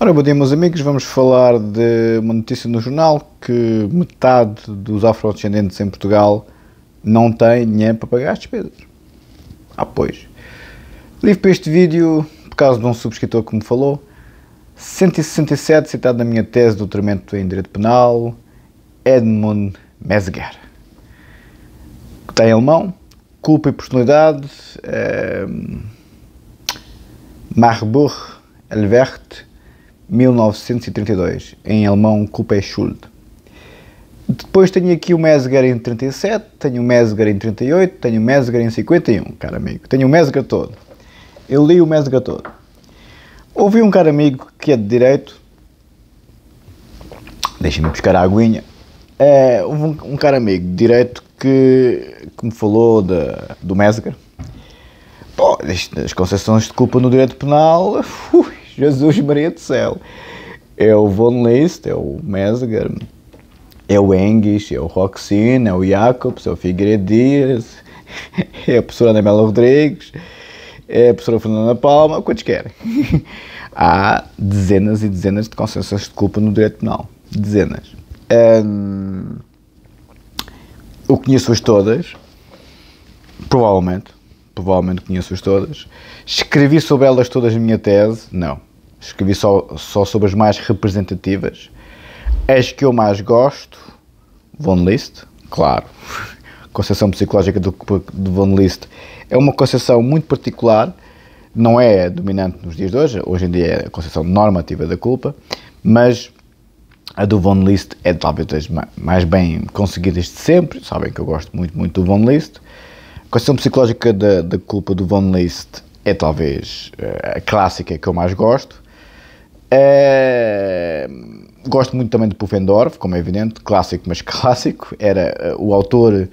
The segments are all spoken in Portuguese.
Ora, bom dia, meus amigos. Vamos falar de uma notícia no jornal que metade dos afrodescendentes em Portugal não tem dinheiro para pagar as despesas. Ah, pois. Livro para este vídeo, por causa de um subscritor que me falou. 167, citado na minha tese de doutoramento em Direito Penal, Edmund Mesger. Que está em alemão. Culpa e personalidade. Eh, Marburg, Elverte 1932, em alemão Coupé-Schuld. Depois tenho aqui o Mesger em 37, tenho o Mesger em 38, tenho o Mesger em 51, cara amigo. Tenho o Mesger todo. Eu li o Mesger todo. Ouvi um cara amigo que é de direito. Deixa-me buscar a aguinha. É, houve um, um cara amigo de direito que, que me falou de, do Mesger. Pô, as concessões de culpa no direito penal. Ui, Jesus Maria do Céu. É o Von List, é o Mesger, é o Engis, é o Roxin, é o Jacobs, é o Figueiredo Dias, é a professora Anabela Rodrigues, é a professora Fernanda Palma, quantos querem. Há dezenas e dezenas de consensos de culpa no direito penal. Dezenas. Hum, eu conheço-as todas, provavelmente provavelmente conheço-as todas. Escrevi sobre elas todas a minha tese? Não. Escrevi só, só sobre as mais representativas. As que eu mais gosto, Von List, claro. Concepção psicológica do, de Von List é uma concepção muito particular, não é dominante nos dias de hoje, hoje em dia é a concepção normativa da culpa, mas a do Von List é talvez das mais bem conseguidas de sempre. Sabem que eu gosto muito, muito do Von List questão psicológica da, da culpa do Von List é talvez eh, a clássica que eu mais gosto. É, gosto muito também de Pufendorf, como é evidente, clássico, mas clássico. Era eh, o autor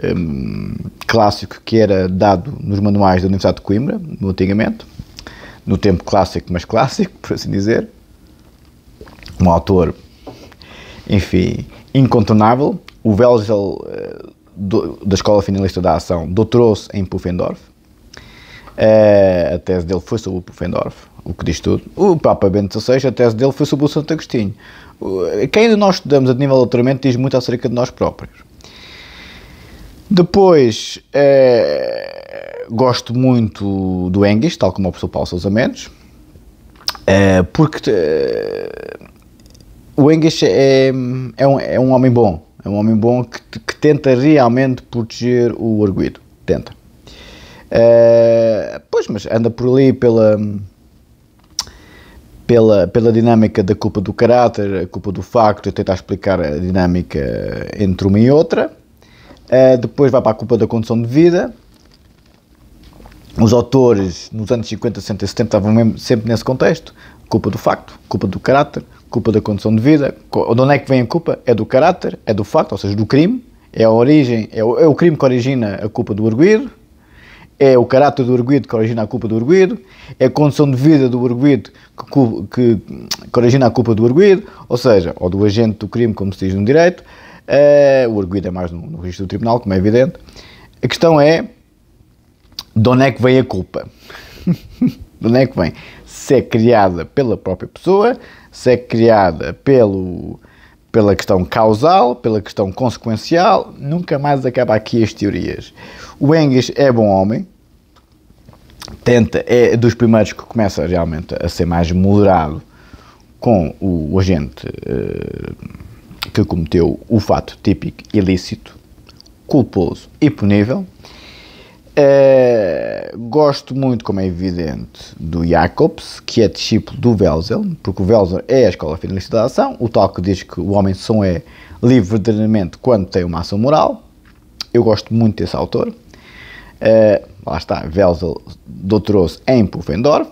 um, ehm, clássico que era dado nos manuais da Universidade de Coimbra, no antigamente, no tempo clássico, mas clássico, por assim dizer. Um autor, enfim, incontornável. O Welzel do, da Escola Finalista da Ação, doutorou-se em Pufendorf. É, a tese dele foi sobre o Pufendorf, o que diz tudo. O Papa Bento XVI, a tese dele foi sobre o Santo Agostinho. quem de nós estudamos a nível de doutoramento diz muito acerca de nós próprios. Depois, é, gosto muito do Engels, tal como o professor Paulo Sousa Mendes, é, porque o Engels é, é, um, é um homem bom é um homem bom que, que tenta realmente proteger o arguido. Tenta. Uh, pois, mas anda por ali pela, pela, pela dinâmica da culpa do caráter, a culpa do facto, tenta explicar a dinâmica entre uma e outra. Uh, depois vai para a culpa da condição de vida. Os autores nos anos 50, 60 e 70 estavam sempre nesse contexto: culpa do facto, culpa do caráter, culpa da condição de vida. De onde é que vem a culpa? É do caráter, é do facto, ou seja, do crime. É a origem, é o, é o crime que origina a culpa do arguído. É o caráter do arguído que origina a culpa do arguído. É a condição de vida do arguído que, que, que, origina a culpa do arguído. Ou seja, ou do agente do crime, como se diz no direito. Eh, o arguído é mais no, no registro do tribunal, como é evidente. A questão é de onde é que vem a culpa? de onde é que vem? Se é criada pela própria pessoa, se é criada pelo, pela questão causal, pela questão consequencial, nunca mais acaba aqui as teorias. O Engels é bom homem, tenta, é dos primeiros que começa realmente a ser mais moderado com o agente eh, que cometeu o fato típico ilícito, culposo e punível. Eh, gosto muito, como é evidente, do Jacobs, que é discípulo do Welzel, porque o Welzel é a escola finalista da ação, o tal que diz que o homem de som é livre verdadeiramente quando tem uma ação moral. Eu gosto muito desse autor. Eh, lá está, Welzel doutorou-se em Pufendorf.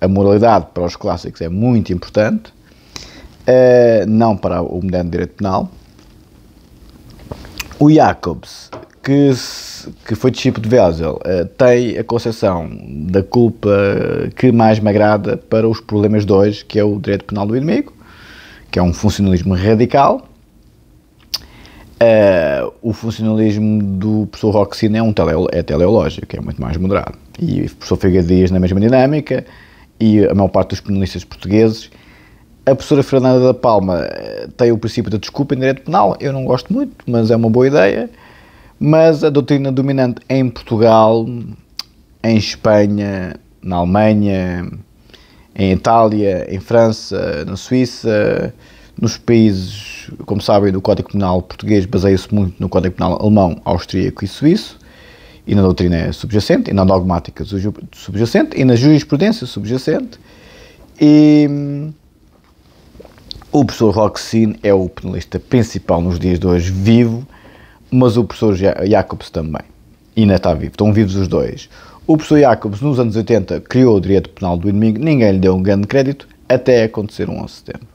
A moralidade para os clássicos é muito importante, eh, não para o moderno direito penal. O Jacobs que, que foi discípulo de Wiesel uh, eh, tem a concepção da culpa que mais me agrada para os problemas de hoje, que é o direito penal do inimigo, que é um funcionalismo radical. Uh, o funcionalismo do professor Roxina é, um tele, é teleológico, é muito mais moderado. E o professor Figueiredo Dias na mesma dinâmica, e a maior parte dos penalistas portugueses. A professora Fernanda da Palma eh, tem o princípio da desculpa em direito penal, eu não gosto muito, mas é uma boa ideia mas a doutrina dominante em Portugal, em Espanha, na Alemanha, em Itália, em França, na Suíça, nos países, como sabem, do Código Penal português baseia-se muito no Código Penal alemão, austríaco e suíço, e na doutrina subjacente, e na dogmática subjacente, e na jurisprudência subjacente. E o professor Roxin é o penalista principal nos dias de hoje, vivo, mas o professor Jacobs também. E ainda está vivo, estão vivos os dois. O professor Jacobs, nos anos 80, criou o direito penal do inimigo, ninguém lhe deu um grande crédito, até acontecer o 11 de setembro.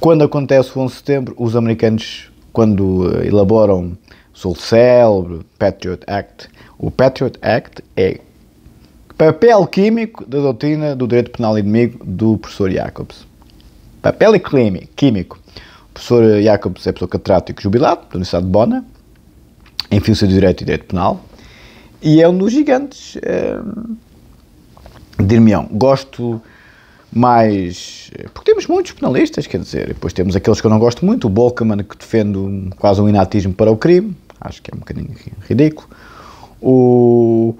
Quando acontece o 11 de setembro, os americanos, quando eh, elaboram o seu célebre Patriot Act, o Patriot Act é papel químico da doutrina do direito penal inimigo do professor Jacobs. Papel químico professor Jacobs é professor catedrático jubilado da Universidade de Bona, em Ciência de Direito e Direito Penal, e é um dos gigantes hum, de Irmião. Gosto mais. Eh, porque temos muitos penalistas, quer dizer, depois temos aqueles que eu não gosto muito, o Bolkman, que defende um, quase um inatismo para o crime, acho que é um bocadinho ridículo. O,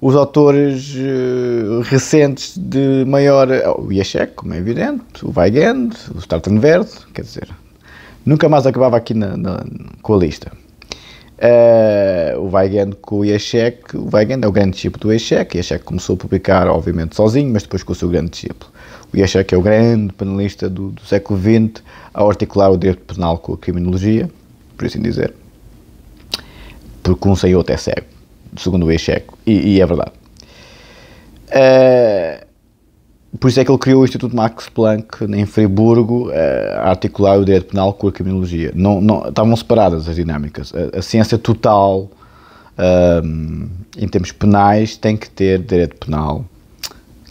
os autores uh, recentes de maior. Eh, o Iachek, como é evidente, o Weigand, o Startenverde, quer dizer, Nunca mais acabava aqui na, na, com a lista. Uh, o Weigand com o Ieshek, o Weigand é o grande discípulo do o Ieshek começou a publicar obviamente sozinho, mas depois com o seu grande discípulo. O Ieshek é o grande penalista do, do século XX a articular o direito penal com a criminologia, por assim dizer, porque um sem outro é cego, segundo o Ieshek, e, e é verdade. Uh, por isso é que ele criou o Instituto Max Planck em Friburgo eh, a articular o direito penal com a criminologia. Não, não, estavam separadas as dinâmicas. A, a ciência total, um, ehm, em termos penais, tem que ter direito penal,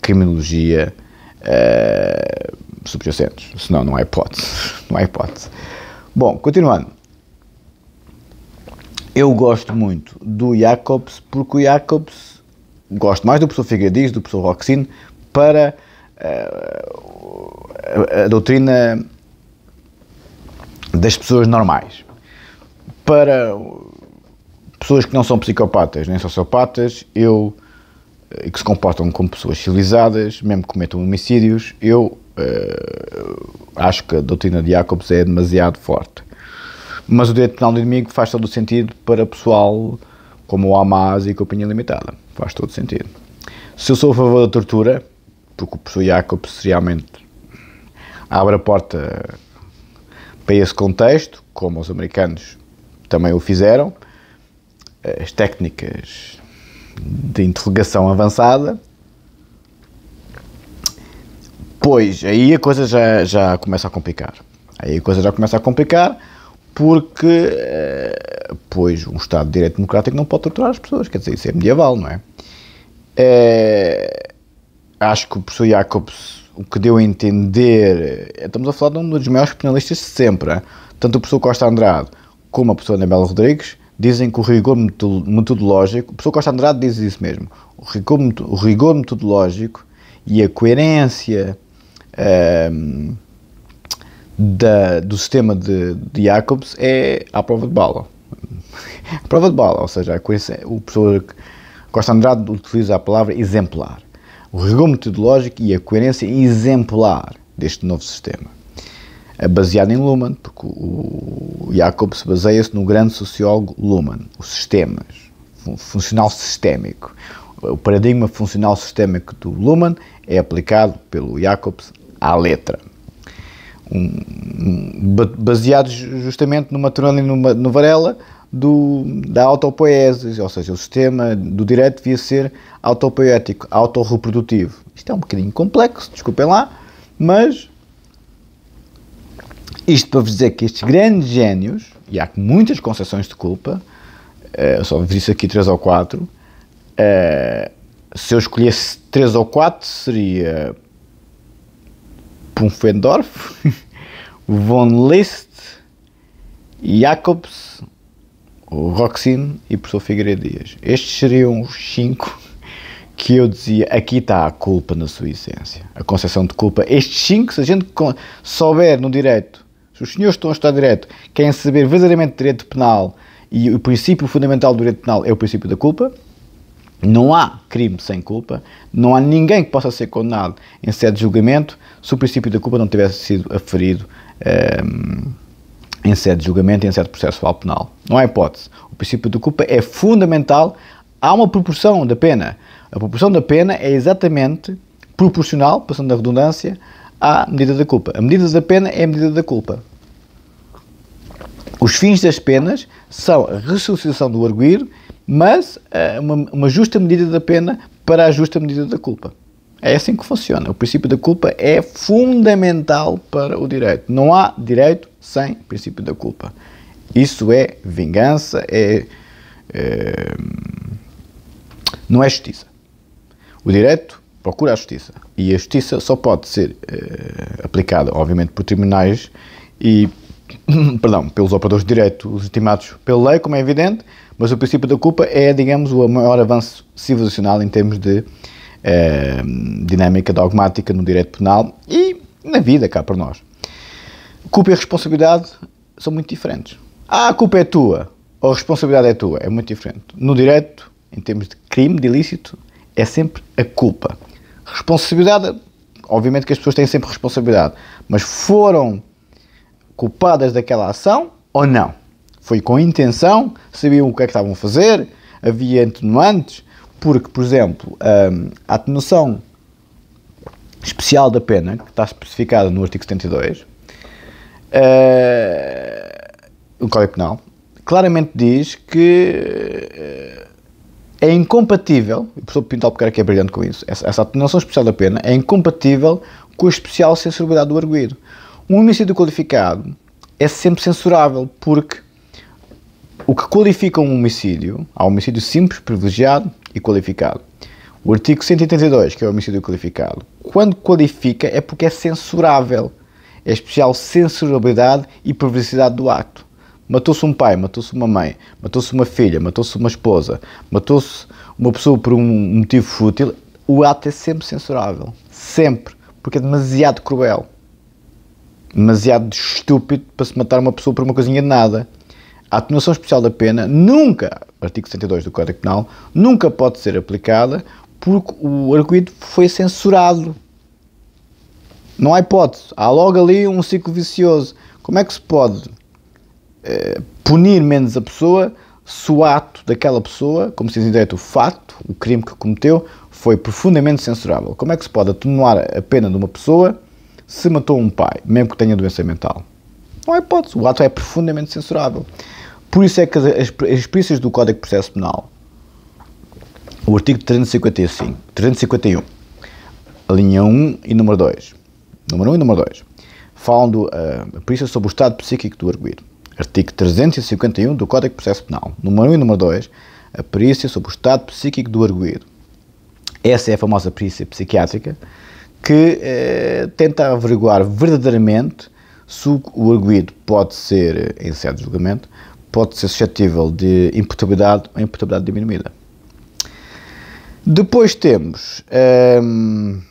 criminologia uh, subjacentes. Senão não há hipótese. Não há hipótese. Bom, continuando. Eu gosto muito do Jacobs porque o Jacobs, gosto mais do professor Figueiredo, do professor Roxine, para a, é, é, é a doutrina das pessoas normais. Para pessoas que não são psicopatas nem sociopatas, eu eh, que se comportam como pessoas civilizadas, mesmo que cometam homicídios, eu uh, acho que a doutrina de Jacobs é demasiado forte. Mas o direito penal do inimigo faz todo o sentido para pessoal como o Hamas e Companhia Limitada. Faz todo o sentido. Se eu sou a favor da tortura, porque o professor Jacobs realmente abre a porta para esse contexto, como os americanos também o fizeram, as técnicas de interrogação avançada, pois aí a coisa já, já começa a complicar. Aí a coisa já começa a complicar porque, eh, pois, um Estado de Direito Democrático não pode torturar as pessoas, quer dizer, isso é medieval, não é? é acho que o professor Jacobs, o que deu a entender, eh, estamos a falar de um dos maiores penalistas de sempre, eh? tanto o professor Costa Andrade como a professora Anabela Rodrigues, dizem que o rigor metodológico, o professor Costa Andrade diz isso mesmo, o rigor, o rigor metodológico e a coerência um, ehm, da, do sistema de, de Jacobs é à prova de bala. prova de bala, ou seja, a coerência, o professor Costa Andrade utiliza a palavra exemplar o rigor metodológico e a coerência exemplar deste novo sistema. É baseado em Luhmann, porque o Jacob se baseia-se no grande sociólogo Luhmann, os sistemas, funcional sistémico. O paradigma funcional sistémico do Luhmann é aplicado pelo Jacobs à letra. Um, um, baseado justamente no Maturana e no Varela, do, da autopoese, ou seja, o sistema do direito devia ser autopoético, autorreprodutivo. Isto é um bocadinho complexo, desculpem lá, mas isto para vos dizer que estes grandes génios, e há muitas concessões de culpa, eh, eu só vi isso aqui três ou quatro, eh, se eu escolhesse três ou quatro seria Pumfendorf, Von List, Jacobs, o Roxine e o professor Figueiredo Dias. Estes seriam os cinco que eu dizia, aqui está a culpa na sua essência, a concepção de culpa. Estes cinco, se a gente souber no direito, se os senhores estão a estudar direito, querem saber verdadeiramente direito penal e o princípio fundamental do direito penal é o princípio da culpa, não há crime sem culpa, não há ninguém que possa ser condenado em sede de julgamento se o princípio da culpa não tivesse sido aferido. Ehm, em sede de julgamento e em sede processual penal. Não há hipótese. O princípio de culpa é fundamental. Há uma proporção da pena. A proporção da pena é exatamente proporcional, passando da redundância, à medida da culpa. A medida da pena é a medida da culpa. Os fins das penas são a ressuscitação do arguir, mas eh, uma, uma justa medida da pena para a justa medida da culpa. É assim que funciona. O princípio da culpa é fundamental para o direito. Não há direito sem princípio da culpa. Isso é vingança, é, é não é justiça. O direito procura a justiça e a justiça só pode ser é, aplicada, obviamente, por tribunais e perdão, pelos operadores de direito legitimados pela lei, como é evidente, mas o princípio da culpa é, digamos, o maior avanço civilizacional em termos de eh, dinâmica dogmática no direito penal e na vida cá para nós. Culpa e responsabilidade são muito diferentes. Ah, a culpa é tua, ou a responsabilidade é tua, é muito diferente. No direito, em termos de crime, de ilícito, é sempre a culpa. Responsabilidade, obviamente que as pessoas têm sempre responsabilidade, mas foram culpadas daquela ação ou não? Foi com intenção? Sabiam o que é que estavam a fazer? Havia atenuantes? Porque, por exemplo, hum, a atenuação especial da pena, que está especificada no artigo 72, eh, o Código Penal, claramente diz que eh, é incompatível, o professor Pinto Albuquerque é brilhante com isso, essa, essa atenuação especial da pena é incompatível com a especial censurabilidade do arguído. Um homicídio qualificado é sempre censurável, porque o que qualifica um homicídio, há homicídio simples, privilegiado, e qualificado. O artigo 182, que é o homicídio qualificado, quando qualifica é porque é censurável. É especial censurabilidade e perversidade do acto. Matou-se um pai, matou-se uma mãe, matou-se uma filha, matou-se uma esposa, matou-se uma pessoa por um motivo fútil. O ato é sempre censurável. Sempre. Porque é demasiado cruel. Demasiado estúpido para se matar uma pessoa por uma coisinha de nada. A atenuação especial da pena nunca artigo 72 do Código Penal, nunca pode ser aplicada porque o arguido foi censurado. Não há hipótese. Há logo ali um ciclo vicioso. Como é que se pode eh, punir menos a pessoa se o ato daquela pessoa, como se diz em direito, o fato, o crime que cometeu, foi profundamente censurável? Como é que se pode atenuar a pena de uma pessoa se matou um pai, mesmo que tenha doença mental? Não há hipótese. O ato é profundamente censurável. Por isso é que as, as experiências do Código de Processo Penal, o artigo 355, 351, a linha 1 e número 2, número 1 e número 2, falam do, uh, a perícia sobre o estado psíquico do arguído. Artigo 351 do Código de Processo Penal, número 1 e número 2, a perícia sobre o estado psíquico do arguído. Essa é a famosa perícia psiquiátrica que eh, tenta averiguar verdadeiramente se o arguído pode ser, eh, em certo julgamento, pode ser suscetível de imputabilidade ou imputabilidade diminuída. Depois temos hum,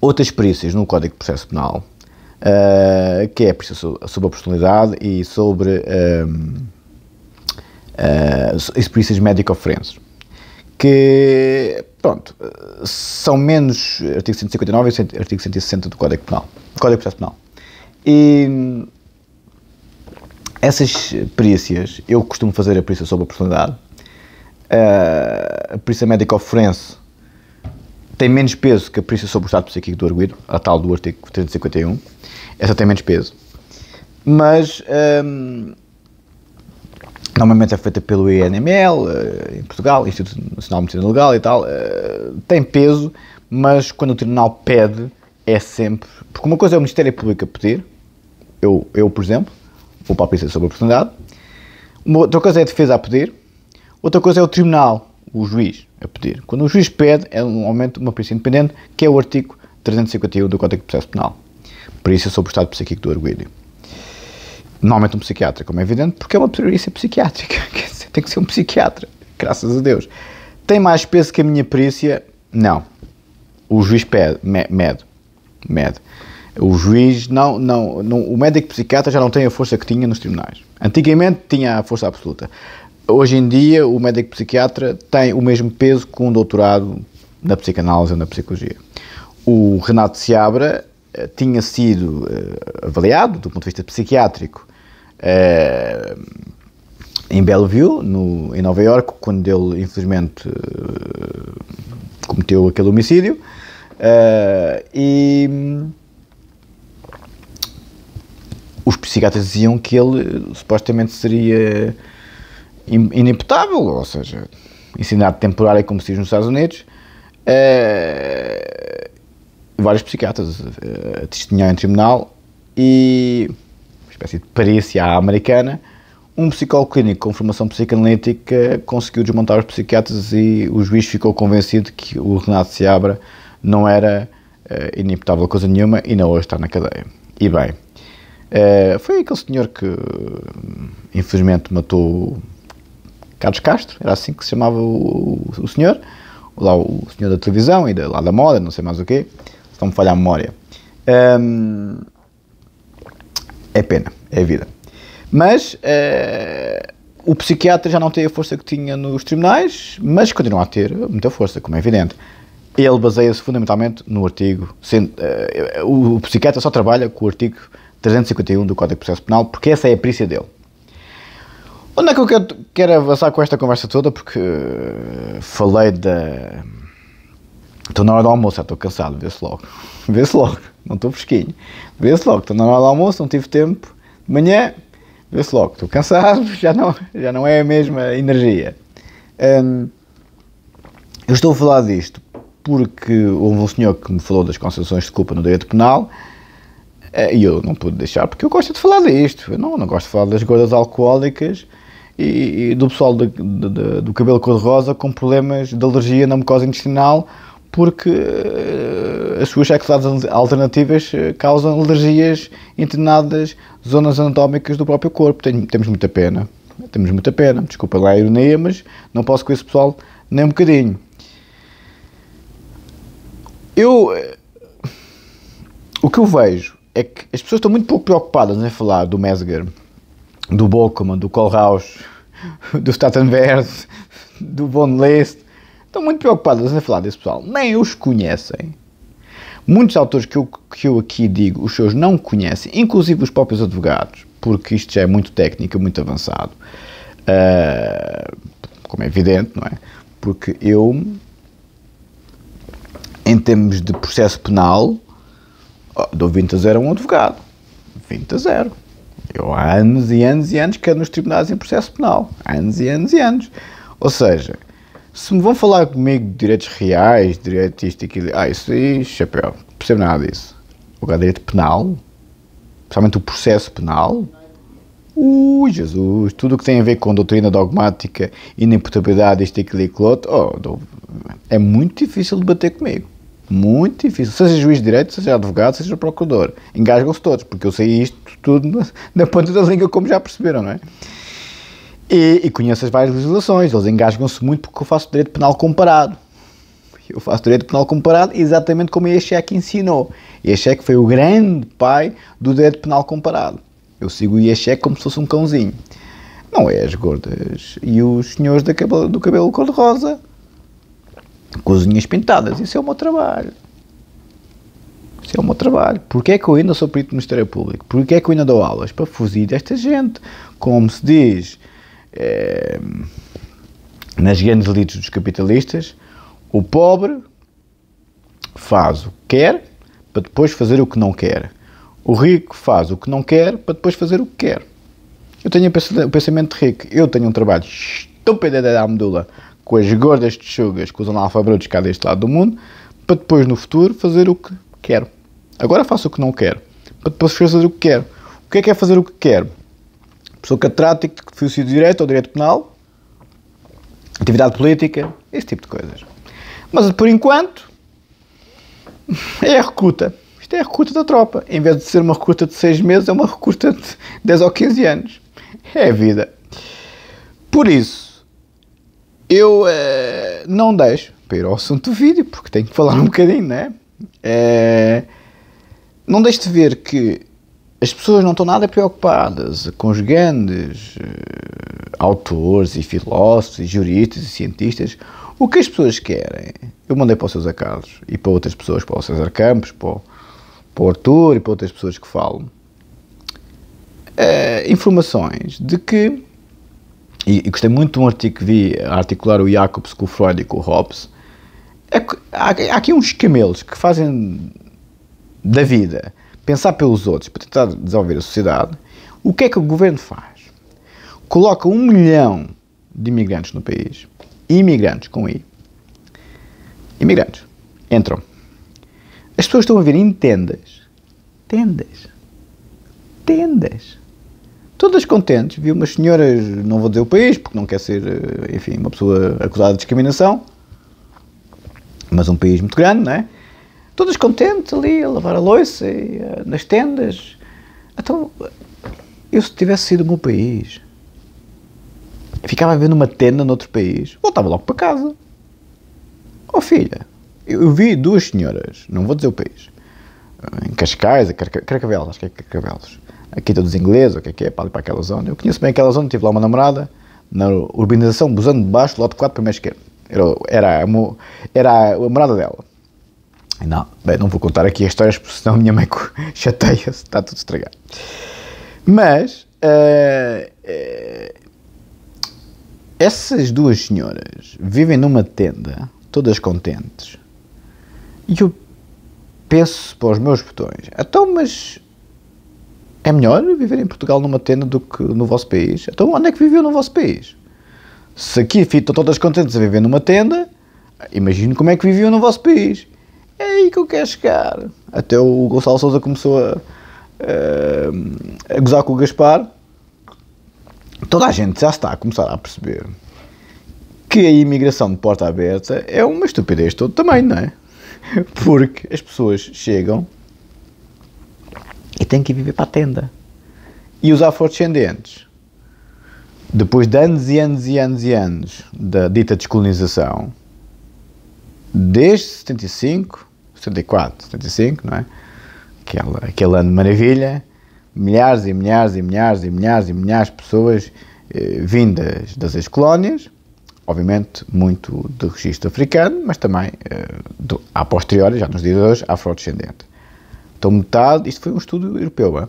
outras perícias no Código de Processo Penal, uh, que é a perícia sobre a personalidade e sobre as hum, uh, eh, perícias médico-forenses, que, pronto, são menos artigo 159 e artigo 160 do Código Penal, Código de Processo Penal. E essas perícias, eu costumo fazer a perícia sobre a personalidade. Uh, ah, a perícia médica forense tem menos peso que a perícia sobre o estado psíquico do arguido, a tal do artigo 351. Essa tem menos peso. Mas um, normalmente é feita pelo INML, uh, eh, em Portugal, Instituto Nacional de Medicina Legal e tal. Uh, tem peso, mas quando o tribunal pede, é sempre. Porque uma coisa é o Ministério Público pedir, eu, eu por exemplo, o palpite sobre a oportunidade. Uma outra coisa é a defesa a pedir. Outra coisa é o tribunal, o juiz, a pedir. Quando o juiz pede, é normalmente uma perícia independente, que é o artigo 351 do Código de Processo Penal. Perícia sobre o estado psíquico do arguído. Normalmente um psiquiatra, como é evidente, porque é uma perícia psiquiátrica. tem que ser um psiquiatra, graças a Deus. Tem mais peso que a minha perícia? Não. O juiz pede, mede, mede. O juiz, não, não, não, o médico psiquiatra já não tem a força que tinha nos tribunais. Antigamente tinha a força absoluta. Hoje em dia, o médico psiquiatra tem o mesmo peso que um doutorado na psicanálise ou na psicologia. O Renato Seabra eh, tinha sido eh, avaliado, do ponto de vista psiquiátrico, eh, em Bellevue, no, em Nova Iorque, quando ele, infelizmente, cometeu aquele homicídio. e os psiquiatras diziam que ele eh, supostamente seria inimputável, ou seja, ensinado temporário, como se diz nos Estados Unidos. Uh, vários psiquiatras uh, eh, testemunharam em tribunal e, uma espécie de parícia à americana, um psicólogo clínico com formação psicanalítica conseguiu desmontar os psiquiatras e o juiz ficou convencido que o Renato Seabra não era uh, inimputável coisa nenhuma e não hoje está na cadeia. E bem, eh, foi aquele senhor que infelizmente matou Carlos Castro, era assim que se chamava o, o senhor, lá o senhor da televisão e da, lá da moda, não sei mais o quê, se não me falha a memória. Ehm, é pena, é vida. Mas eh, o psiquiatra já não tem a força que tinha nos tribunais, mas continua a ter muita força, como é evidente. Ele baseia-se fundamentalmente no artigo. Sendo, uh, eh, o, o psiquiatra só trabalha com o artigo 351 do Código de Processo Penal, porque essa é a perícia dele. Onde é que eu quero, quero avançar com esta conversa toda? Porque eh, falei da. Estou na hora do almoço, estou cansado, vê-se logo. Vê-se logo, não estou fresquinho. Vê-se logo, estou na hora do almoço, não tive tempo. De manhã, vê-se logo, estou cansado, já não, já não é a mesma energia. Hum, eu estou a falar disto porque houve um senhor que me falou das concessões de culpa no direito penal é, e eu não pude deixar porque eu gosto de falar disto. Eu não, não gosto de falar das gordas alcoólicas e, e do pessoal de, de, de, do cabelo cor-de-rosa com problemas de alergia na mucosa intestinal porque uh, as suas sexualidades alternativas eh, causam alergias internadas zonas anatómicas do próprio corpo. Tenho, temos muita pena. Temos muita pena. Desculpa lá a ironia, mas não posso com esse pessoal nem um bocadinho. Eu. Eh, o que eu vejo é que as pessoas estão muito pouco preocupadas em falar do Mesger, do Bockman, do Kohlhaus, do Statenberg, do Von List. Estão muito preocupadas em falar desse pessoal. Nem os conhecem. Muitos autores que eu, que eu aqui digo, os seus não conhecem, inclusive os próprios advogados, porque isto já é muito técnico, muito avançado. Uh, como é evidente, não é? Porque eu, em termos de processo penal, Dou 20 a 0 a um advogado. 20 a 0. Eu há anos e anos e anos que ando nos tribunais em processo penal. Anos e anos e anos. Ou seja, se me vão falar comigo de direitos reais, direito isto e aquilo, ah, isso aí, chapéu, não percebo nada disso. Agora, direito penal, principalmente o processo penal, ui, Jesus, tudo o que tem a ver com doutrina dogmática e na imputabilidade, isto, aquilo e aquilo outro, oh, é muito difícil debater comigo. Muito difícil. Seja juiz de direito, seja advogado, seja procurador. Engasgam-se todos, porque eu sei isto tudo na, na ponta da língua, como já perceberam, não é? E, e conheço as várias legislações. Eles engasgam-se muito porque eu faço direito penal comparado. Eu faço direito penal comparado exatamente como cheque é ensinou. cheque é foi o grande pai do direito penal comparado. Eu sigo o cheque é como se fosse um cãozinho. Não é as gordas e os senhores da cabelo, do cabelo cor-de-rosa cozinhas pintadas. Isso é o meu trabalho. Isso é o meu trabalho. Porquê é que eu ainda sou perito do Ministério Público? Porquê é que eu ainda dou aulas? Para fugir desta gente. Como se diz é, nas grandes elites dos capitalistas, o pobre faz o que quer para depois fazer o que não quer. O rico faz o que não quer para depois fazer o que quer. Eu tenho o pensamento rico. Eu tenho um trabalho estúpido da medula com as gordas tchugas, com os analfabetos cá deste lado do mundo, para depois no futuro fazer o que quero. Agora faço o que não quero, para depois fazer o que quero. O que é que é fazer o que quero? Pessoa catrática, ofício de direito ou direito penal, atividade política, esse tipo de coisas. Mas por enquanto é a recuta. Isto é a recuta da tropa. Em vez de ser uma recuta de 6 meses, é uma recuta de 10 ou 15 anos. É a vida. Por isso, eu uh, não deixo para ir ao assunto do vídeo, porque tenho que falar um bocadinho, né? Uh, não deixo de ver que as pessoas não estão nada preocupadas com os grandes uh, autores e filósofos e juristas e cientistas. O que as pessoas querem? Eu mandei para o César Carlos e para outras pessoas, para o César Campos, para o, para o Arthur e para outras pessoas que falam. Uh, informações de que e, e, gostei muito de um artigo que vi a articular o Jacobs com o Freud e com o Hobbes, é, há, há aqui uns camelos que fazem da vida pensar pelos outros para tentar desenvolver a sociedade. O que é que o governo faz? Coloca um milhão de imigrantes no país, imigrantes com I, imigrantes, entram. As pessoas estão a vir em tendas, tendas, tendas todas contentes. Vi umas senhoras, não vou dizer o país, porque não quer ser, eh, enfim, uma pessoa acusada de discriminação, mas um país muito grande, não é? Todas contentes ali, a lavar a louça, e, eh, nas tendas. Então, eu se tivesse sido o meu país, ficava a ver numa tenda noutro país, voltava logo para casa. Oh filha, eu vi duas senhoras, não vou dizer o país, em Cascais, a Carcavelos, acho que é Carcavelos aqui todos ingleses, o que é que é, para ali para aquela zona. Eu conheço bem aquela zona, tive lá uma namorada, na urbanização, Busano de Baixo, lote 4, para esquerda. Era, era, era a morada dela. Não, bem, não vou contar aqui as histórias, porque senão a minha mãe chateia-se, está tudo estragado. Mas, uh, uh, essas duas senhoras vivem numa tenda, todas contentes, e eu penso para os meus botões, então, mas é melhor viver em Portugal numa tenda do que no vosso país? Então, onde é que viveu no vosso país? Se aqui estão todas contentes a viver numa tenda, imagino como é que viviam no vosso país. É aí que eu quero chegar. Até o Gonçalo Souza começou a, a, eh, a gozar com o Gaspar. Toda a gente já está a começar a perceber que a imigração de porta aberta é uma estupidez todo também, não é? Porque as pessoas chegam e tem que viver para a tenda. E os afrodescendentes, depois de anos e anos e anos e anos da dita descolonização, desde 75, 74, 75, não é? Aquela, aquele ano de maravilha, milhares e milhares e milhares e milhares e milhares de pessoas eh, vindas das ex-colónias, obviamente muito do registro africano, mas também, eh, do, a posteriori, já nos dias de hoje, afrodescendente. Então, metade, isto foi um estudo europeu, é?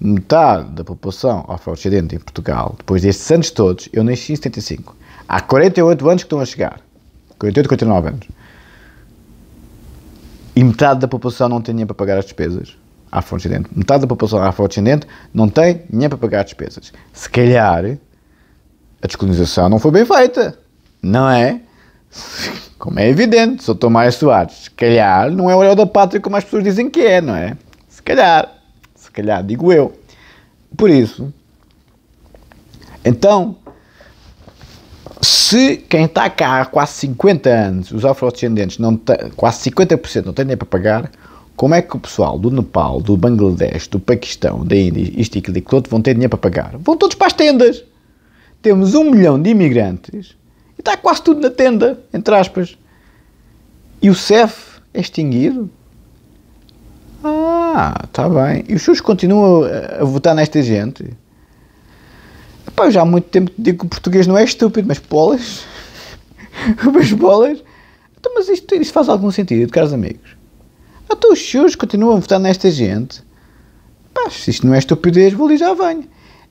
metade da população afrodescendente em Portugal, depois destes anos todos, eu nasci em 75. Há 48 anos que estão a chegar. 48, 49 anos. E metade da população não tem dinheiro para pagar as despesas afrodescendente. Metade da população afrodescendente não tem dinheiro para pagar as despesas. Se calhar a descolonização não foi bem feita, não é? Como é evidente, sou Tomás Soares. Se calhar não é o herói da pátria como as pessoas dizem que é, não é? Se calhar. Se calhar, digo eu. Por isso. Então, se quem está cá há quase 50 anos, os afrodescendentes, não tem, quase 50% não têm nem para pagar, como é que o pessoal do Nepal, do Bangladesh, do Paquistão, da Índia, isto e aquilo e todo vão ter dinheiro para pagar? Vão todos para as tendas. Temos um milhão de imigrantes e está quase tudo na tenda, entre aspas. E o CEF é extinguido? Ah, está bem. E os seus continuam a votar nesta gente? Epá, eu já há muito tempo digo que o português não é estúpido, mas bolas. mas bolas. Então, mas isto, isto faz algum sentido, caros amigos. Então os seus continuam a votar nesta gente. Pá, se isto não é estupidez, vou ali já venho.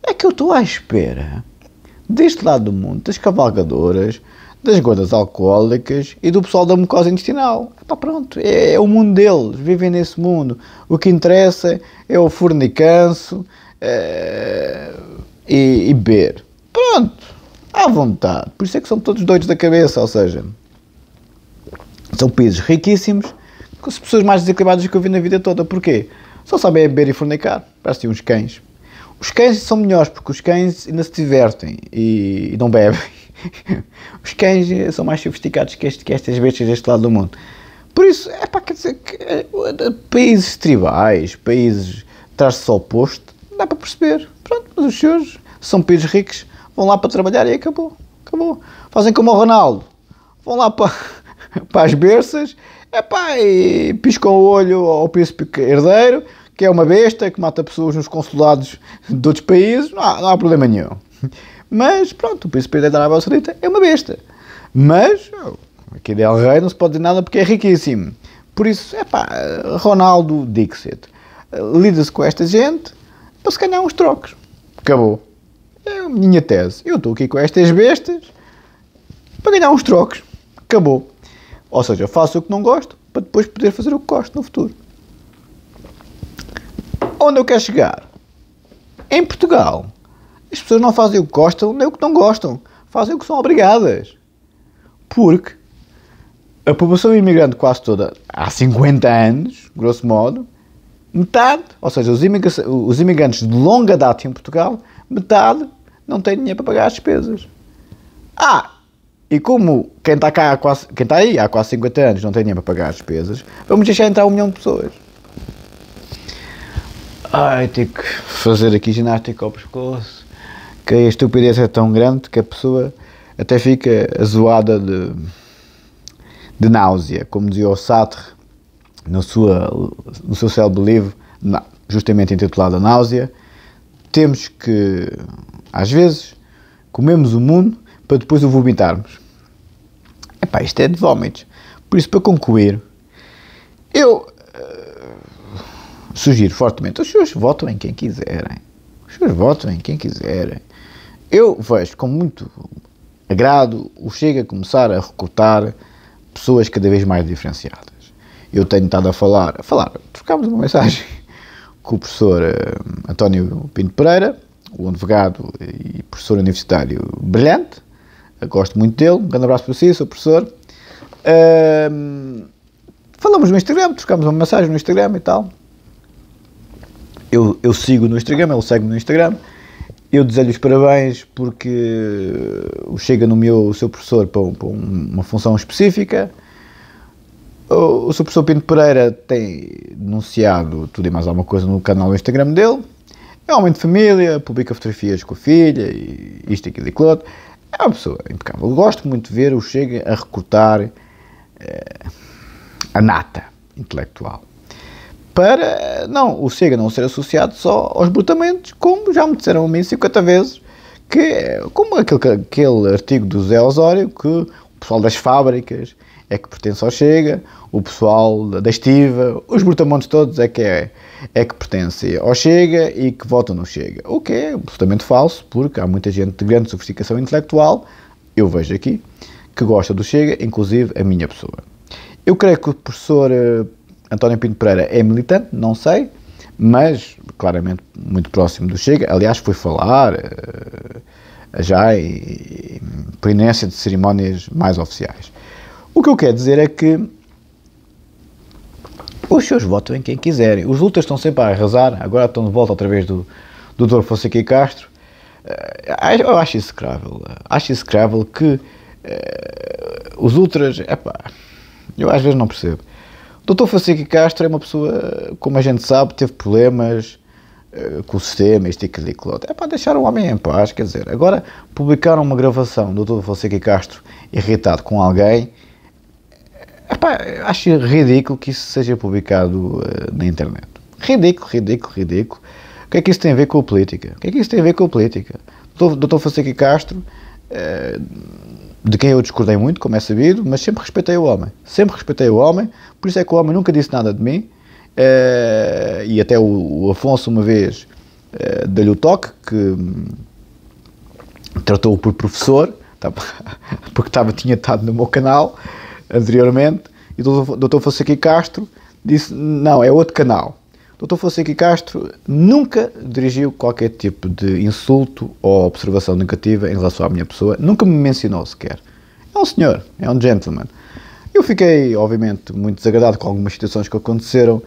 É que eu estou à espera deste lado do mundo, das cavalgadoras, das gordas alcoólicas e do pessoal da mucosa intestinal. Epá, pronto, é, é, o mundo deles, vivem nesse mundo. O que interessa é o fornicanço é, e, e beber. Pronto, à vontade. Por isso é que são todos doidos da cabeça, ou seja, são países riquíssimos, com as pessoas mais desequilibradas que eu vi na vida toda. Porquê? Só sabem é beber e fornicar. Parecem uns cães. Os cães são melhores porque os cães ainda se divertem e, e não bebem. os cães são mais sofisticados que, este, que estas bestas deste lado do mundo. Por isso, é para quer dizer que é, países tribais, países traz traço oposto, dá para perceber. Pronto, mas os seus são países ricos, vão lá para trabalhar e acabou. Acabou. Fazem como o Ronaldo. Vão lá para, para as berças, epá, é e piscam o olho ao príncipe herdeiro que é uma besta, que mata pessoas nos consulados de outros países, não há, não há problema nenhum. Mas pronto, o príncipe da Arábia Saudita é uma besta. Mas oh, aqui El Rey não se pode dizer nada porque é riquíssimo. Por isso, é pá, Ronaldo Dixit lida-se com esta gente para se ganhar uns trocos. Acabou. É a minha tese. Eu estou aqui com estas bestas para ganhar uns trocos. Acabou. Ou seja, faço o que não gosto para depois poder fazer o que gosto no futuro. Onde eu quero chegar? Em Portugal, as pessoas não fazem o que gostam nem o que não gostam, fazem o que são obrigadas. Porque a população imigrante quase toda, há 50 anos, grosso modo, metade, ou seja, os, os imigrantes de longa data em Portugal, metade não tem dinheiro para pagar as despesas. Ah, e como quem está, cá quase, quem está aí há quase 50 anos não tem dinheiro para pagar as despesas, vamos deixar entrar um milhão de pessoas. Ai, ah, tenho que fazer aqui ginástica ao pescoço. Que a estupidez é tão grande que a pessoa até fica zoada de, de náusea. Como dizia o Sartre no, sua, no seu célebre livro, justamente intitulado A Náusea, temos que, às vezes, comemos o mundo para depois o vomitarmos. Epá, isto é de vómitos. Por isso, para concluir, eu sugiro fortemente, os senhores votam em quem quiserem. Os senhores votam em quem quiserem. Eu vejo com muito agrado o Chega a começar a recrutar pessoas cada vez mais diferenciadas. Eu tenho estado a falar, a falar, trocámos uma mensagem com o professor eh, António Pinto Pereira, o advogado e professor universitário brilhante, eu gosto muito dele, um grande abraço para si, seu professor. Uh, falamos no Instagram, trocámos uma mensagem no Instagram e tal eu, eu sigo no Instagram, ele segue-me no Instagram. Eu desejo os parabéns porque eh, o chega no meu o seu professor para, um, para uma função específica. O, o seu professor Pinto Pereira tem denunciado tudo e mais alguma coisa no canal do Instagram dele. É um homem de família, publica fotografias com a filha e isto, aquilo e aquilo É uma pessoa impecável. Gosto muito de ver o Chega a recrutar eh, a nata intelectual para não, o chega não ser associado só aos brutamentos, como já me disseram a mim 50 vezes, que como aquele, aquele artigo do Zé Osório, que o pessoal das fábricas é que pertence ao Chega, o pessoal da Estiva, os brutamontes todos é que, é, é que pertence ao Chega e que votam no Chega. O que é absolutamente falso, porque há muita gente de grande sofisticação intelectual, eu vejo aqui, que gosta do Chega, inclusive a minha pessoa. Eu creio que o professor eh, António Pinto Pereira é militante, não sei, mas claramente muito próximo do Chega. Aliás, foi falar eh, já e, e, por inércia de cerimónias mais oficiais. O que eu quero dizer é que os seus votam em quem quiserem. Os lutas estão sempre a arrasar, agora estão de volta através do, do Dr. Fonseca e Castro. Eh, eu acho execrável. Eh, acho isso execrável que uh, os ultras. Epá, eu às vezes não percebo. Doutor Fonseca Castro é uma pessoa, como a gente sabe, teve problemas eh, com o sistema, isto aquele que É para deixar o homem em paz, quer dizer. Agora, publicaram uma gravação do Dr. Fonseca Castro irritado com alguém. Eh, epá, acho ridículo que isso seja publicado uh, na internet. Ridículo, ridículo, ridículo. O que é que isso tem a ver com a política? O que é que isso tem a ver com a política? Dr. Fonseca Castro uh, de quem eu discordei muito, como é sabido, mas sempre respeitei o homem. Sempre respeitei o homem, por isso é que o homem nunca disse nada de mim. Uh, e até o, o, Afonso, uma vez, uh, deu-lhe o toque, que um, tratou-o por professor, tá porque estava, tinha estado no meu canal anteriormente, e o doutor Fonseca Castro disse: Não, é outro canal. Dr. Fonseca Castro nunca dirigiu qualquer tipo de insulto ou observação negativa em relação à minha pessoa, nunca me mencionou sequer. É um senhor, é um gentleman. Eu fiquei, obviamente, muito desagradado com algumas situações que aconteceram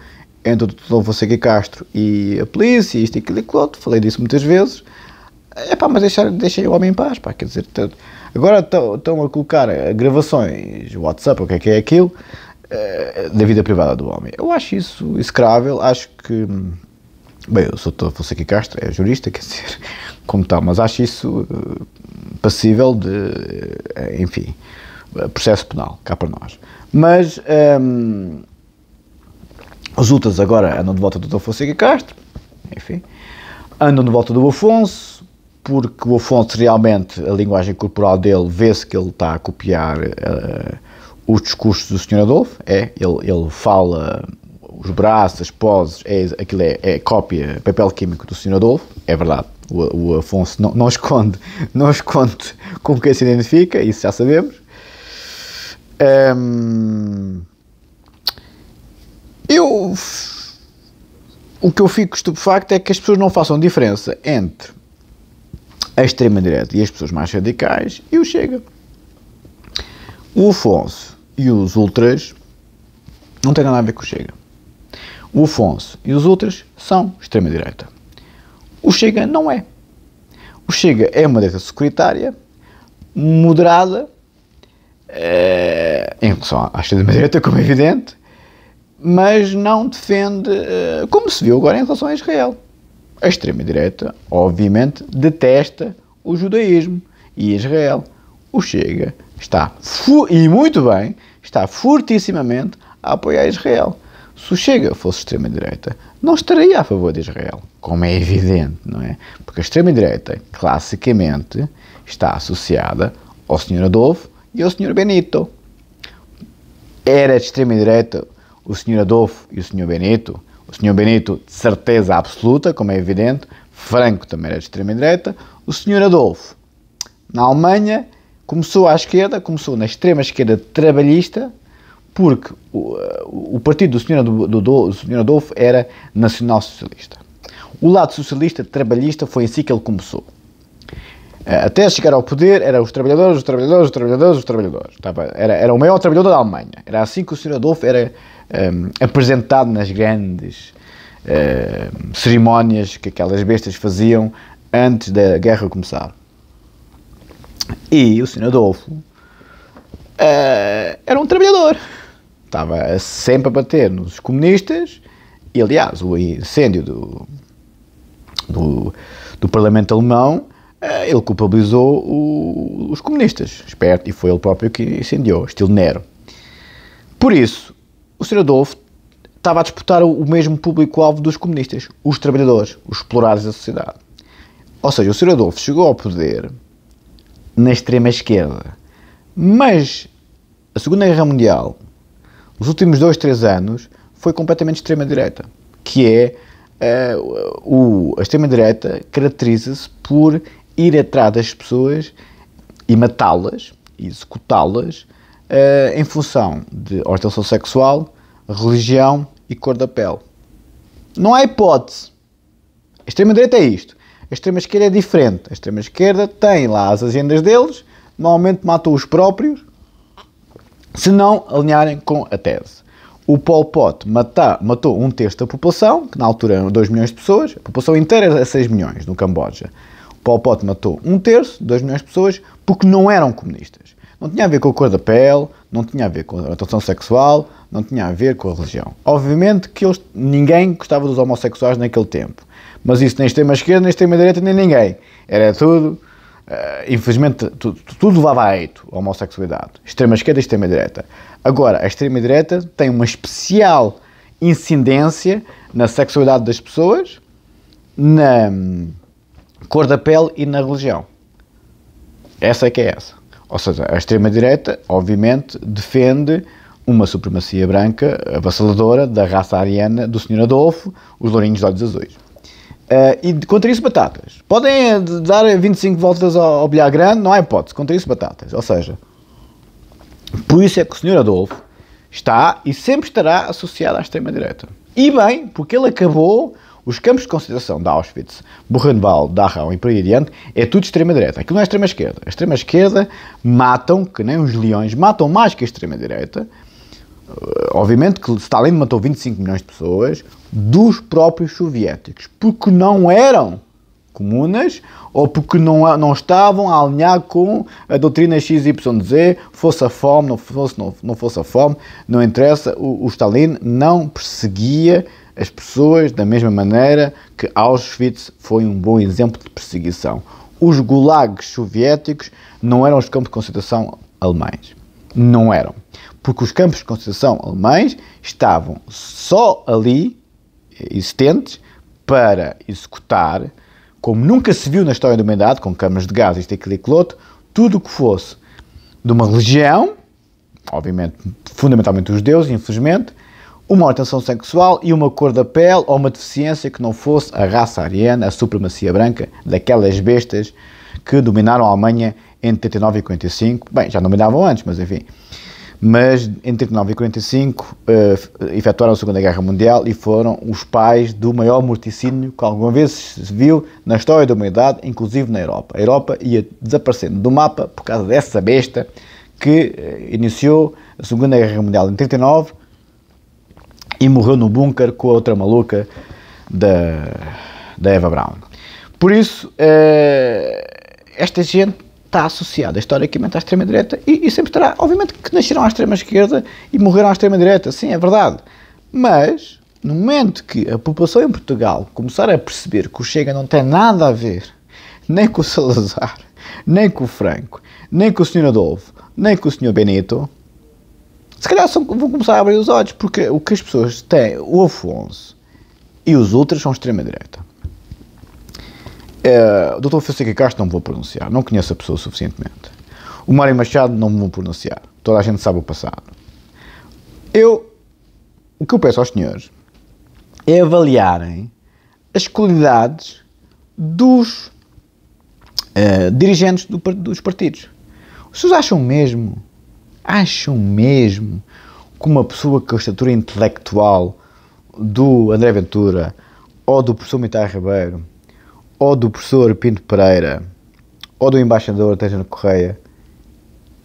entre o Dr. Fonseca Castro e a polícia, isto e aquilo e aquilo outro, falei disso muitas vezes. É pá, mas deixar, o homem em paz, pá, quer dizer, agora estão a colocar gravações, WhatsApp, o que é que é aquilo, é, é, da vida privada do homem. Eu acho isso escrável, acho que. Bem, eu sou todo Fonseca Castro, é jurista, quer dizer, como tal, mas acho isso eh, passível de, eh, enfim, processo penal, cá para nós. Mas hum, os lutas agora andam de volta do Dr. Fonseca Castro, enfim, andam de volta do Afonso, porque o Afonso realmente, a linguagem corporal dele, vê-se que ele está a copiar. Uh, os discursos do Sr. Adolfo, é, ele, ele fala os braços, as poses, é, aquilo é, é cópia, papel químico do Sr. Adolfo, é verdade. O, o Afonso não, não, esconde, não esconde com quem se identifica, isso já sabemos. Um, eu. O que eu fico estupefacto é que as pessoas não façam diferença entre a extrema-direita e as pessoas mais radicais e o Chega. O Afonso e os Ultras não têm nada a ver com o Chega. O Afonso e os Ultras são extrema-direita. O Chega não é. O Chega é uma direita securitária, moderada, eh, em relação à extrema-direita, como é evidente, mas não defende, eh, como se viu agora em relação a Israel. A extrema-direita, obviamente, detesta o judaísmo e Israel o Chega está, e muito bem, está fortissimamente a apoiar Israel. Se o Chega fosse extrema-direita, não estaria a favor de Israel, como é evidente, não é? Porque a extrema-direita, classicamente, está associada ao Sr. Adolfo e ao Sr. Benito. Era de extrema-direita o Sr. Adolfo e o Sr. Benito. O Sr. Benito, de certeza absoluta, como é evidente, Franco também era de extrema-direita. O Sr. Adolfo, na Alemanha, Começou à esquerda, começou na extrema esquerda trabalhista, porque o, o partido do Sr. Do, do, do, Adolfo era nacional-socialista. O lado socialista trabalhista foi assim que ele começou. Eh, até chegar ao poder, eram os trabalhadores, os trabalhadores, os trabalhadores, os trabalhadores. Era, era o maior trabalhador da Alemanha. Era assim que o Sr. Adolfo era um, ehm, apresentado nas grandes um, ehm, cerimónias que aquelas bestas faziam antes da guerra começar. E o Sr. Adolfo uh, era um trabalhador. Estava sempre a bater nos comunistas. E, aliás, o incêndio do, do, do Parlamento Alemão, uh, ele culpabilizou o, os comunistas. Esperto, e foi ele próprio que incendiou, estilo Nero. Por isso, o Sr. Adolfo estava a disputar o mesmo público-alvo dos comunistas, os trabalhadores, os explorados da sociedade. Ou seja, o Sr. Adolfo chegou ao poder na extrema-esquerda. Mas a Segunda Guerra Mundial, nos últimos dois, três anos, foi completamente extrema-direita, que é uh, o, a extrema-direita caracteriza-se por ir atrás das pessoas e matá-las, e executá-las, uh, em função de orientação sexual, religião e cor da pele. Não há hipótese. A extrema-direita é isto. A extrema-esquerda é diferente. A extrema-esquerda tem lá as agendas deles, normalmente matam os próprios, se não alinharem com a tese. O Pol Pot matou um terço da população, que na altura eram 2 milhões de pessoas, a população inteira era 6 milhões no Camboja. O Pol Pot matou um terço, 2 milhões de pessoas, porque não eram comunistas. Não tinha a ver com a cor da pele, não tinha a ver com a orientação sexual, não tinha a ver com a religião. Obviamente que eles, ninguém gostava dos homossexuais naquele tempo mas isso nem extrema esquerda, nem extrema direita, nem ninguém. Era tudo, uh, infelizmente, tudo, tudo levava a eito a homossexualidade. Extrema esquerda e extrema direita. Agora, a extrema direita tem uma especial incidência na sexualidade das pessoas, na hum, cor da pele e na religião. Essa é que é essa. Ou seja, a extrema-direita, obviamente, defende uma supremacia branca avassaladora da raça ariana do Sr. Adolfo, os lourinhos de olhos azuis. Uh, e contra isso, batatas. Podem eh, dar 25 voltas ao, ao bilhar grande, não há hipótese. Contra isso, batatas. Ou seja, por isso é que o Sr. Adolfo está e sempre estará associado à extrema-direita. E bem, porque ele acabou os campos de concentração de Auschwitz, Buchenwald, Dachau e por aí adiante, é tudo extrema-direita. Aquilo não é extrema-esquerda. A extrema-esquerda matam, que nem os leões, matam mais que a extrema-direita eh, obviamente que Stalin matou 25 milhões de pessoas dos próprios soviéticos, porque não eram comunas ou porque não, não estavam a alinhar com a doutrina XYZ, fosse a fome, não fosse, não, não fosse a fome, não interessa, o, o Stalin não perseguia as pessoas da mesma maneira que Auschwitz foi um bom exemplo de perseguição. Os gulags soviéticos não eram os campos de concentração alemães. Não eram porque os campos de concentração alemães estavam só ali eh, existentes para executar, como nunca se viu na história da humanidade, com câmaras de gás, isto, é aquilo e aquilo outro, tudo o que fosse de uma religião, obviamente, fundamentalmente os judeus, infelizmente, uma orientação sexual e uma cor da pele ou uma deficiência que não fosse a raça ariana, a supremacia branca daquelas bestas que dominaram a Alemanha entre 39 e 45. Bem, já dominavam antes, mas enfim mas entre 39 e 45 uh, eh, efetuaram a Segunda Guerra Mundial e foram os pais do maior morticínio que alguma vez se viu na história da humanidade, inclusive na Europa. A Europa ia desaparecendo do mapa por causa dessa besta que uh, iniciou a Segunda Guerra Mundial em 39 e morreu no bunker com a outra maluca da, da Eva Braun. Por isso, uh, esta gente está associada historicamente à extrema-direita e, e, sempre terá. Obviamente que nasceram à extrema-esquerda e morreram à extrema-direita, sim, é verdade. Mas, no momento que a população em Portugal começar a perceber que o Chega não tem nada a ver nem com o Salazar, nem com o Franco, nem com o Sr. Adolfo, nem com o Sr. Benito, se calhar são, vão começar a abrir os olhos, porque o que as pessoas têm, o Afonso e os outros são extrema-direita o é, Dr. Fonseca Castro não vou pronunciar, não conheço a pessoa suficientemente. O Mário Machado não vou pronunciar, toda a gente sabe o passado. Eu, o que eu peço aos senhores é avaliarem as qualidades dos eh, dirigentes do, dos partidos. Os senhores acham mesmo, acham mesmo que uma pessoa com a estatura intelectual do André Ventura ou do professor Mitar Ribeiro ou do professor Pinto Pereira ou do embaixador Tejano Correia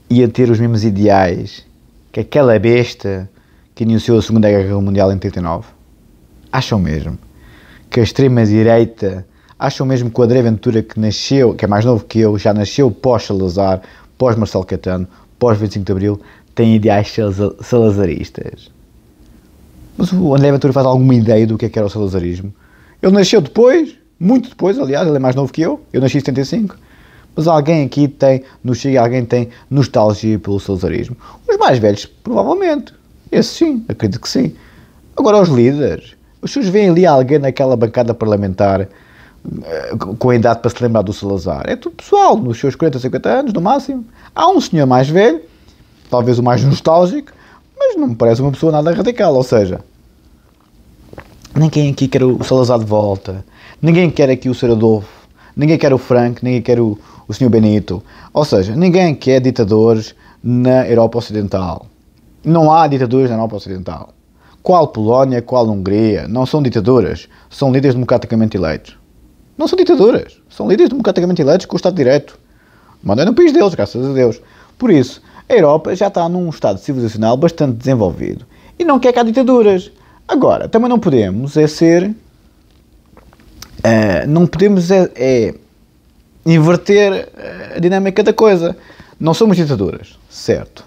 ia ter os mesmos ideais que aquela besta que iniciou a Segunda Guerra Mundial em 39? Acham mesmo que a extrema-direita, acham mesmo que o André Ventura, que nasceu, que é mais novo que eu, já nasceu pós-Salazar, pós-Marcelo Catano, pós-25 de Abril, tem ideais salazaristas? Mas o André Ventura faz alguma ideia do que é que era o salazarismo? Ele nasceu depois? muito depois, aliás, ele é mais novo que eu, eu nasci em 75. Mas alguém aqui tem, no Chega, alguém tem nostalgia pelo salazarismo. Os mais velhos, provavelmente. Esse sim, acredito que sim. Agora, os líderes, os seus veem ali alguém naquela bancada parlamentar eh, com a idade para se lembrar do Salazar. É tudo pessoal, nos seus 40, 50 anos, no máximo. Há um senhor mais velho, talvez o mais nostálgico, mas não me parece uma pessoa nada radical. Ou seja, ninguém aqui quer o Salazar de volta. Ninguém quer aqui o Sr. Adolfo, ninguém quer o Frank, ninguém quer o, o Sr. Benito. Ou seja, ninguém quer ditadores na Europa Ocidental. Não há ditaduras na Europa Ocidental. Qual Polónia, qual Hungria, não são ditaduras, são líderes democraticamente eleitos. Não são ditaduras, são líderes democraticamente eleitos com o Estado de Direito. é no país deles, graças a Deus. Por isso, a Europa já está num estado civilizacional bastante desenvolvido e não quer que há ditaduras. Agora, também não podemos é ser Uh, não podemos é, é, inverter eh, a dinâmica da coisa. Não somos ditaduras, certo.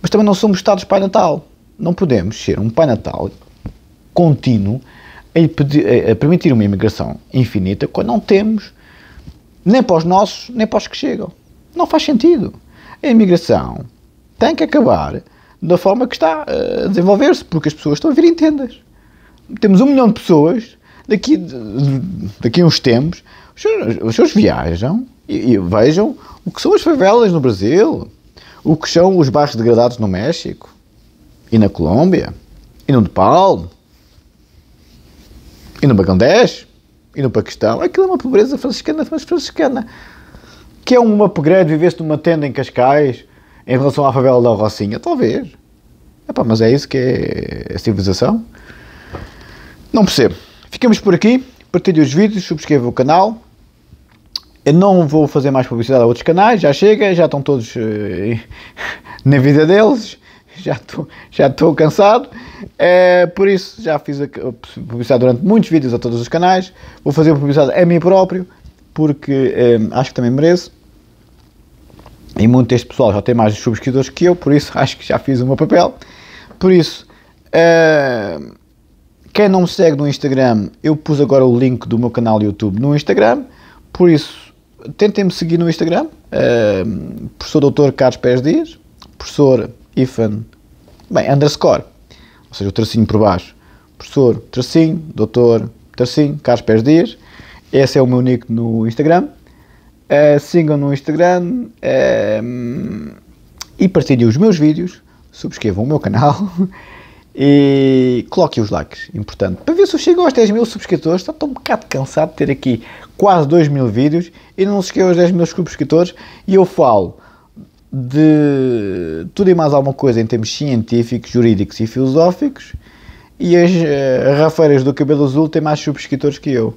Mas também não somos Estados Pai Natal. Não podemos ser um Pai Natal contínuo a, pedir, a permitir uma imigração infinita quando não temos nem para os nossos, nem para os que chegam. Não faz sentido. A imigração tem que acabar da forma que está a desenvolver-se, porque as pessoas estão a vir em tendas. Temos um milhão de pessoas daqui, daqui a uns tempos, os senhores, os senhores viajam e, e, vejam o que são as favelas no Brasil, o que são os bairros degradados no México, e na Colômbia, e no Nepal, e no Bangladesh, e no Paquistão. Aquilo é uma pobreza franciscana, mas franciscana. Que é um upgrade viver-se numa tenda em Cascais em relação à favela da Rocinha? Talvez. Epá, mas é isso que é a civilização? Não percebo. Ficamos por aqui. Partilhe os vídeos, subscreva o canal. Eu não vou fazer mais publicidade a outros canais, já chega, já estão todos eh, na vida deles, já estou já cansado. Eh, por isso, já fiz a publicidade durante muitos vídeos a todos os canais. Vou fazer publicidade a mim próprio, porque eh, acho que também mereço. E muito deste pessoal já tem mais subscritores que eu, por isso acho que já fiz o meu papel. Por isso. Quem não me segue no Instagram, eu pus agora o link do meu canal YouTube no Instagram, por isso tentem-me seguir no Instagram, uh, professor Dr. Carlos Pérez Dias, professor Ifan, bem, underscore, ou seja, o tracinho por baixo, professor tracinho, doutor tracinho, Carlos Pérez Dias, esse é o meu nick no Instagram, uh, sigam no Instagram uh, e partilhem os meus vídeos, subscrevam o meu canal, E coloque os likes, importante. Para ver se chego aos 10 mil subscritores, estou um bocado cansado de ter aqui quase 2 mil vídeos e não cheguei aos 10 mil subscritores e eu falo de tudo e mais alguma coisa em termos científicos, jurídicos e filosóficos e as uh, rafeiras do cabelo azul têm mais subscritores que eu.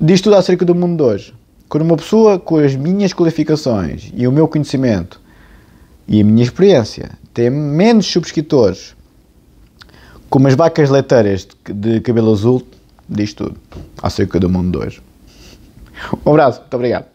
Diz tudo acerca do mundo de hoje. Quando uma pessoa com as minhas qualificações e o meu conhecimento e a minha experiência tem menos subscritores como as vacas leiteiras de cabelo azul, diz tudo acerca do mundo de hoje. Um abraço, muito obrigado.